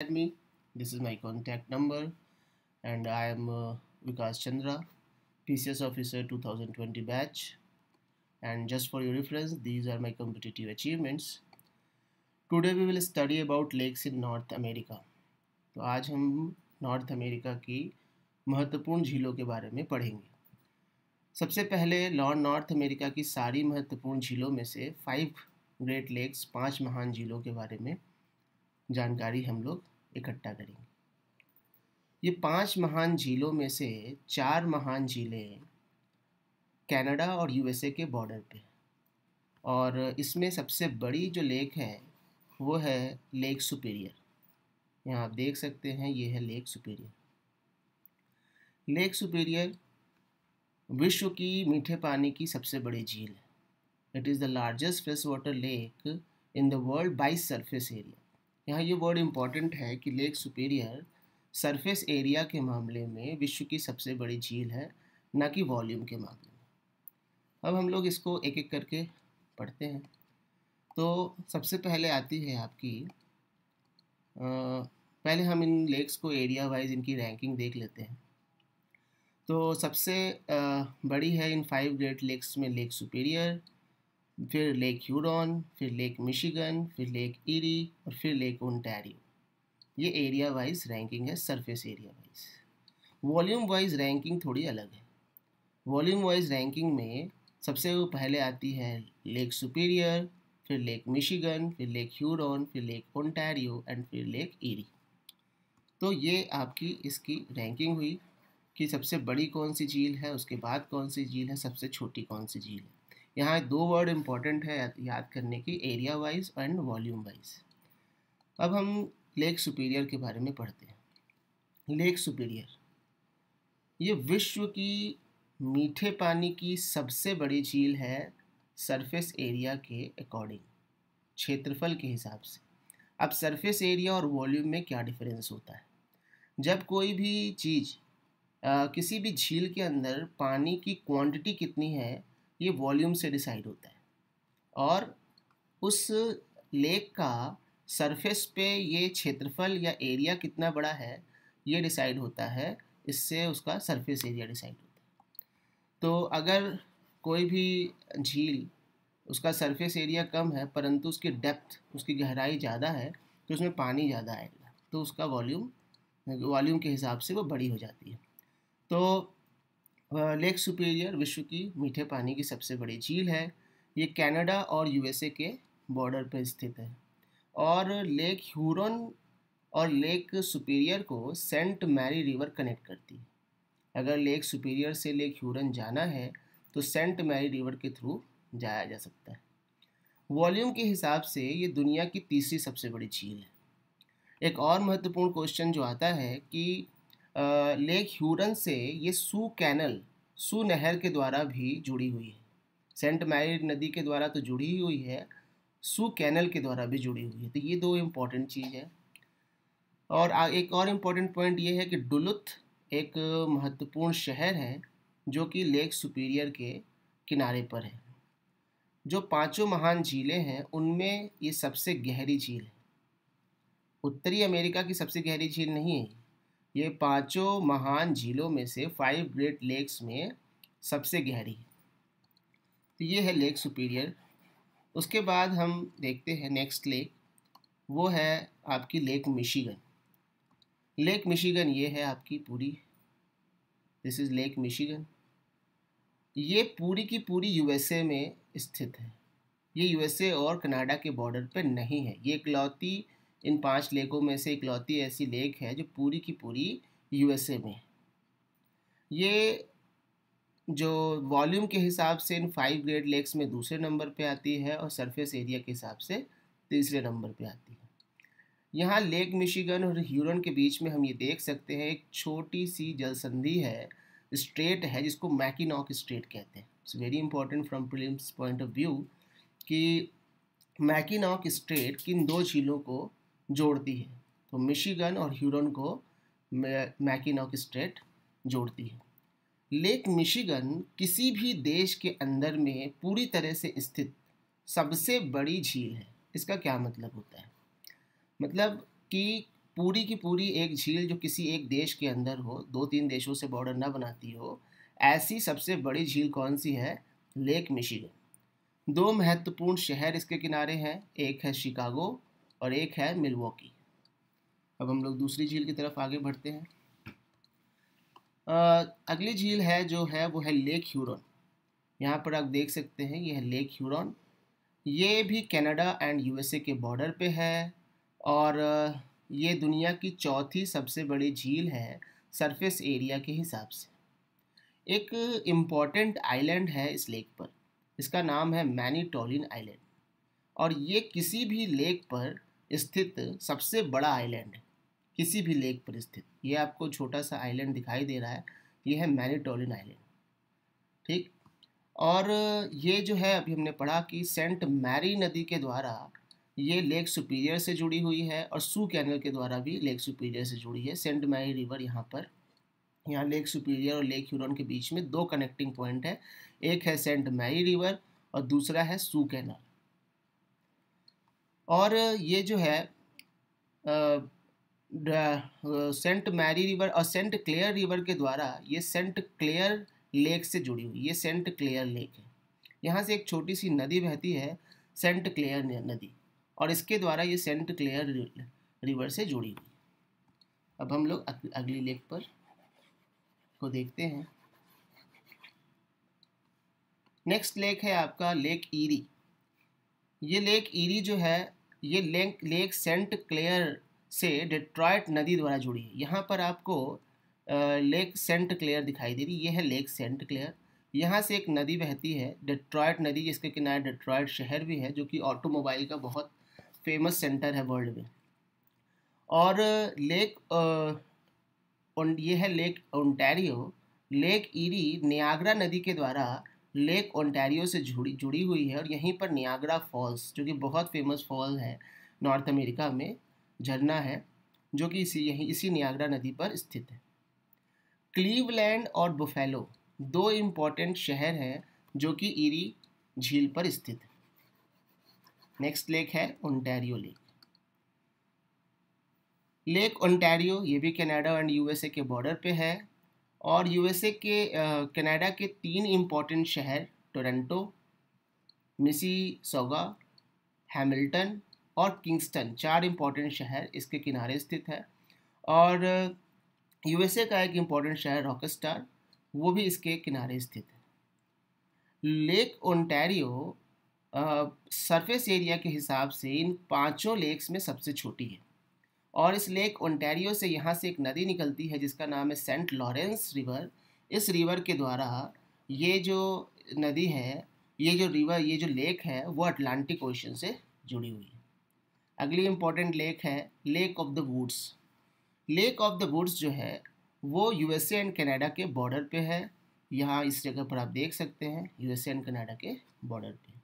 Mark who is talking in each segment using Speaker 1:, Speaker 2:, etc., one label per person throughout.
Speaker 1: contact me this is my contact number and I am uh, Vikas Chandra PCS officer 2020 batch and just for your reference these are my competitive achievements today we will study about lakes in North America तो आज हम north america की महत्वपूर्ण झीलों के बारे में पढ़ेंगे सबसे पहले लॉर्ड नॉर्थ अमेरिका की सारी महत्वपूर्ण झीलों में से फाइव ग्रेट लेक्स पांच महान झीलों के बारे में जानकारी हम लोग इकट्ठा करेंगे ये पांच महान झीलों में से चार महान झीलें कनाडा और यूएसए के बॉर्डर पे और इसमें सबसे बड़ी जो लेक है वो है लेक सुपीरियर यहाँ आप देख सकते हैं ये है लेक सुपीरियर लेक सुपीरियर विश्व की मीठे पानी की सबसे बड़ी झील है it is the largest fresh water lake in the world by surface area यहाँ ये वर्ड इम्पॉर्टेंट है कि लेक सुपीरियर सरफेस एरिया के मामले में विश्व की सबसे बड़ी झील है ना कि वॉल्यूम के मामले में अब हम लोग इसको एक एक करके पढ़ते हैं तो सबसे पहले आती है आपकी आ, पहले हम इन लेक्स को एरिया वाइज इनकी रैंकिंग देख लेते हैं तो सबसे आ, बड़ी है इन फाइव ग्रेट लेक्स में लेक सुपीरियर फिर लेक यूरोन फिर लेक मिशिगन फिर लेक इरी और फिर लेक ओंटारियो ये एरिया वाइज रैंकिंग है surface area wise volume wise ranking थोड़ी अलग है वॉल्यूम वाइज रैंकिंग में सबसे पहले आती है लेक सुपीरियर फिर लेक मिशिगन फिर लेक यूरोन फिर लेक ओंटारियो एंड फिर लेक इरी तो ये आपकी इसकी रैंकिंग हुई कि सबसे बड़ी कौन सी झील है उसके बाद कौन सी झील है सबसे छोटी कौन सी झील है यहाँ दो वर्ड इम्पॉर्टेंट है याद करने की area wise and volume wise अब हम लेक सुपीरियर के बारे में पढ़ते हैं लेक सुपीरियर ये विश्व की मीठे पानी की सबसे बड़ी झील है सरफेस एरिया के अकॉर्डिंग क्षेत्रफल के हिसाब से अब सरफेस एरिया और वॉल्यूम में क्या डिफरेंस होता है जब कोई भी चीज़ किसी भी झील के अंदर पानी की क्वांटिटी कितनी है ये वॉल्यूम से डिसाइड होता है और उस लेक का सरफेस पे ये क्षेत्रफल या एरिया कितना बड़ा है ये डिसाइड होता है इससे उसका सरफेस एरिया डिसाइड होता है तो अगर कोई भी झील उसका सरफेस एरिया कम है परंतु उसकी डेप्थ उसकी गहराई ज़्यादा है तो उसमें पानी ज़्यादा आएगा तो उसका वॉल्यूम वॉल्यूम के हिसाब से वो बड़ी हो जाती है तो लेक सुपीरियर विश्व की मीठे पानी की सबसे बड़ी झील है ये कनाडा और यूएसए के बॉर्डर पर स्थित है और लेक ह्यूरन और लेक सुपीरियर को सेंट मैरी रिवर कनेक्ट करती है अगर लेक सुपीरियर से लेक ह्यूरन जाना है तो सेंट मैरी रिवर के थ्रू जाया जा सकता है वॉल्यूम के हिसाब से ये दुनिया की तीसरी सबसे बड़ी झील है एक और महत्वपूर्ण क्वेश्चन जो आता है कि लेक ह्यूरन से ये सू कैनल सू नहर के द्वारा भी जुड़ी हुई है सेंट मैरी नदी के द्वारा तो जुड़ी ही हुई है सू कैनल के द्वारा भी जुड़ी हुई है तो ये दो इम्पॉर्टेंट चीज़ है और एक और इम्पॉर्टेंट पॉइंट ये है कि डुलुथ एक महत्वपूर्ण शहर है जो कि लेक सुपीरियर के किनारे पर है जो पांचों महान झीलें हैं उनमें ये सबसे गहरी झील है उत्तरी अमेरिका की सबसे गहरी झील नहीं है ये पांचों महान झीलों में से फाइव ग्रेट लेक्स में सबसे गहरी है तो ये है लेक सुपीरियर उसके बाद हम देखते हैं नेक्स्ट लेक वो है आपकी लेक मिशीगन लेक मिशीगन ये है आपकी पूरी दिस इज़ लेक मिशीगन ये पूरी की पूरी यूएसए में स्थित है ये यूएसए और कनाडा के बॉर्डर पर नहीं है ये इकलौती इन पांच लेकों में से इकलौती ऐसी लेक है जो पूरी की पूरी यूएसए में ये जो वॉल्यूम के हिसाब से इन फाइव ग्रेड लेक्स में दूसरे नंबर पे आती है और सरफेस एरिया के हिसाब से तीसरे नंबर पे आती है यहाँ लेक मिशिगन और ह्यूरन के बीच में हम ये देख सकते हैं एक छोटी सी जलसंधि है स्ट्रेट है जिसको मैकिनॉक स्ट्रेट कहते हैं it's very important from prelims point of view कि मैकिनॉक स्ट्रेट किन दो झीलों को जोड़ती है तो मिशिगन और ह्यूरन को मैकिनॉक स्टेट जोड़ती है लेक मिशिगन किसी भी देश के अंदर में पूरी तरह से स्थित सबसे बड़ी झील है इसका क्या मतलब होता है मतलब कि पूरी की पूरी एक झील जो किसी एक देश के अंदर हो दो तीन देशों से बॉर्डर ना बनाती हो ऐसी सबसे बड़ी झील कौन सी है लेक मिशिगन दो महत्वपूर्ण शहर इसके किनारे हैं एक है शिकागो और एक है मिलवॉकी अब हम लोग दूसरी झील की तरफ आगे बढ़ते हैं आ, अगली झील है जो है वो है लेक ह्यूरोन यहाँ पर आप देख सकते हैं ये है लेक ह्यूरोन ये भी कनाडा एंड यूएसए के बॉर्डर पे है और ये दुनिया की चौथी सबसे बड़ी झील है सरफेस एरिया के हिसाब से एक इम्पॉर्टेंट आइलैंड है इस लेक पर इसका नाम है मैनी टॉलिन आइलैंड और ये किसी भी लेक पर स्थित सबसे बड़ा आइलैंड है किसी भी लेक पर स्थित ये आपको छोटा सा आइलैंड दिखाई दे रहा है ये है मैनिटोलिन आइलैंड ठीक और ये जो है अभी हमने पढ़ा कि सेंट मैरी नदी के द्वारा ये लेक सुपीरियर से जुड़ी हुई है और सू कैनल के द्वारा भी लेक सुपीरियर से जुड़ी है सेंट मैरी रिवर यहाँ पर यहाँ लेक सुपीरियर और लेक ह्यूरॉन के बीच में दो कनेक्टिंग पॉइंट है एक है सेंट मैरी रिवर और दूसरा है सू कैनल और ये जो है सेंट मैरी रिवर और सेंट क्लेयर रिवर के द्वारा ये सेंट क्लेयर लेक से जुड़ी हुई ये सेंट क्लेयर लेक है यहाँ से एक छोटी सी नदी बहती है सेंट क्लेयर नदी और इसके द्वारा ये सेंट क्लेयर रिवर से जुड़ी हुई अब हम लोग अगली लेक पर को देखते हैं नेक्स्ट लेक है आपका लेक ईरी ये लेक ईरी जो है ये लेक लेक सेंट क्लेयर से डेट्रॉयट नदी द्वारा जुड़ी है यहाँ पर आपको लेक सेंट क्लेयर दिखाई दे रही ये है लेक सेंट क्लेयर यहाँ से एक नदी बहती है डेट्रॉयट नदी जिसके किनारे डेट्रॉयट शहर भी है जो कि ऑटोमोबाइल का बहुत फेमस सेंटर है वर्ल्ड में और लेक ये है Lake Ontario Lake Erie Niagara नदी के द्वारा लेक ओंटारियो से जुड़ी जुड़ी हुई है और यहीं पर नियाग्रा फॉल्स जो कि बहुत फेमस फॉल है नॉर्थ अमेरिका में झरना है जो कि इसी यहीं इसी नियाग्रा नदी पर स्थित है क्लीवलैंड और बुफेलो दो इम्पॉर्टेंट शहर हैं जो कि ईरी झील पर स्थित है नेक्स्ट लेक है ओंटारियो लेक लेक ओंटारियो ये भी कनाडा एंड यूएसए के बॉर्डर पे है और यूएसए के कनाडा के तीन इम्पोर्टेंट शहर टोरंटो मिसी सोगा हैमिल्टन और किंगस्टन चार इम्पोर्टेंट शहर इसके किनारे स्थित है और यूएसए का एक इम्पोर्टेंट शहर रॉकस्टार वो भी इसके किनारे स्थित है लेक ओंटारियो सरफेस एरिया के हिसाब से इन पांचों लेक्स में सबसे छोटी है और इस लेक ओंटेरियो से यहाँ से एक नदी निकलती है जिसका नाम है सेंट लॉरेंस रिवर इस रिवर के द्वारा ये जो नदी है ये जो रिवर ये जो लेक है वो अटलांटिक ओशन से जुड़ी हुई है अगली इम्पॉर्टेंट लेक है lake of the woods lake of the woods जो है वो यू एंड कनाडा के बॉर्डर पे है यहाँ इस जगह पर आप देख सकते हैं यू एंड कनाडा के बॉर्डर पे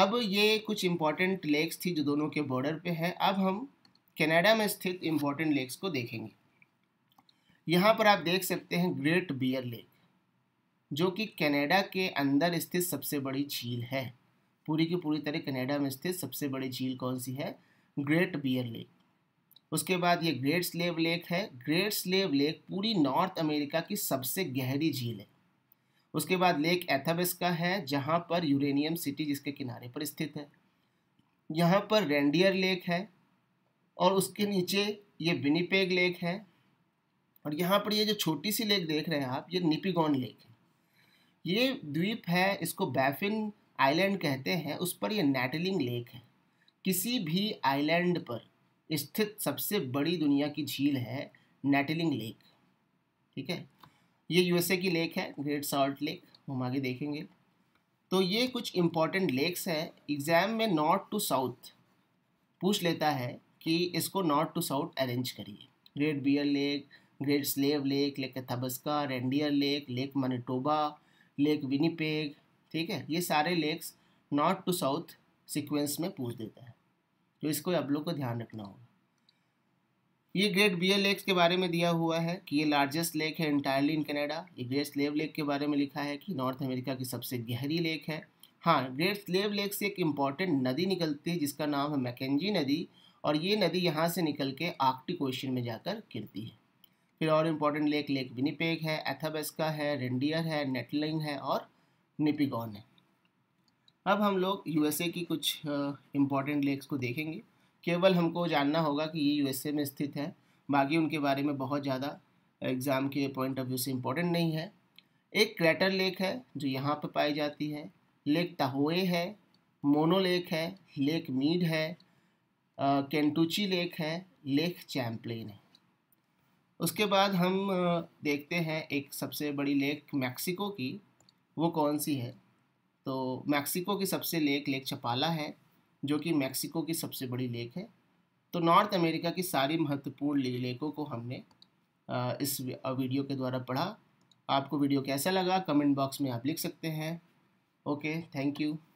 Speaker 1: अब ये कुछ इम्पॉर्टेंट लेक्स थी जो दोनों के बॉर्डर पे है अब हम कनाडा में स्थित इम्पोर्टेंट लेक्स को देखेंगे यहाँ पर आप देख सकते हैं ग्रेट बियर लेक जो कि कनाडा के अंदर स्थित सबसे बड़ी झील है पूरी की पूरी तरह कनाडा में स्थित सबसे बड़ी झील कौन सी है ग्रेट बियर लेक उसके बाद ये ग्रेट स्लेव लेक है ग्रेट स्लेव लेक पूरी नॉर्थ अमेरिका की सबसे गहरी झील है उसके बाद लेक का है जहाँ पर यूरेनियम सिटी जिसके किनारे पर स्थित है यहाँ पर रेंडियर लेक है और उसके नीचे ये विनीपेग लेक है और यहाँ पर ये जो छोटी सी लेक देख रहे हैं आप ये निपिगौन लेक है ये द्वीप है इसको बैफिन आइलैंड कहते हैं उस पर ये नेटलिंग लेक है किसी भी आइलैंड पर स्थित सबसे बड़ी दुनिया की झील है नेटलिंग लेक ठीक है ये यूएसए की लेक है ग्रेट सॉल्ट लेक हम आगे देखेंगे तो ये कुछ इम्पॉर्टेंट लेक्स हैं एग्ज़ाम में नॉर्थ टू साउथ पूछ लेता है कि इसको नॉर्थ टू साउथ अरेंज करिए great bear lake great slave lake lake Athabasca reindeer lake lake Manitoba lake Winnipeg ठीक है ये सारे lakes north to south sequence में पूछ देता है तो इसको आप लोग को ध्यान रखना होगा ये ग्रेट बियर लेक्स के बारे में दिया हुआ है कि ये लार्जेस्ट लेक है इंटायरली इन कनाडा ये ग्रेट स्लेव लेक के बारे में लिखा है कि नॉर्थ अमेरिका की सबसे गहरी लेक है हाँ ग्रेट स्लेव लेक से एक इम्पॉर्टेंट नदी निकलती है जिसका नाम है मैकेजी नदी और ये नदी यहाँ से निकल के आर्कटिक ओशन में जाकर गिरती है फिर और इम्पोर्टेंट लेक लेक विनीपेग है एथाबेस्का है रेंडियर है नेटलिंग है और निपिगॉन है अब हम लोग यूएसए की कुछ इम्पॉर्टेंट लेक्स को देखेंगे केवल हमको जानना होगा कि ये यूएसए में स्थित है बाकी उनके बारे में बहुत ज़्यादा एग्ज़ाम के पॉइंट ऑफ व्यू से इम्पोर्टेंट नहीं है एक क्रेटर लेक है जो यहाँ पर पाई जाती है लेक ताहोए है मोनो लेक है लेक मीड है कैंटूची लेक है लेक चैम्पलेन है उसके बाद हम देखते हैं एक सबसे बड़ी लेक मैक्सिको की वो कौन सी है तो मैक्सिको की सबसे लेक लेक चपाला है जो कि मैक्सिको की सबसे बड़ी लेक है तो नॉर्थ अमेरिका की सारी महत्वपूर्ण लेकों को हमने इस वीडियो के द्वारा पढ़ा आपको वीडियो कैसा लगा कमेंट बॉक्स में आप लिख सकते हैं ओके थैंक यू